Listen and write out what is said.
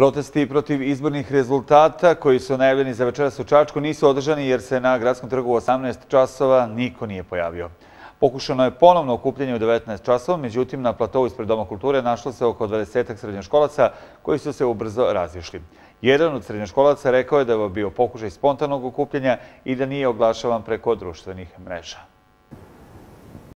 Protesti protiv izbornih rezultata koji su najavljeni za večeras u Čačku nisu održani jer se na gradskom trgu u 18 časova niko nije pojavio. Pokušano je ponovno okupljenje u 19 časova, međutim na platovu ispred Doma kulture našlo se oko 20 srednjoškolaca koji su se ubrzo razišli. Jedan od srednjoškolaca rekao je da je bio pokušaj spontanog okupljenja i da nije oglašavan preko društvenih mreža.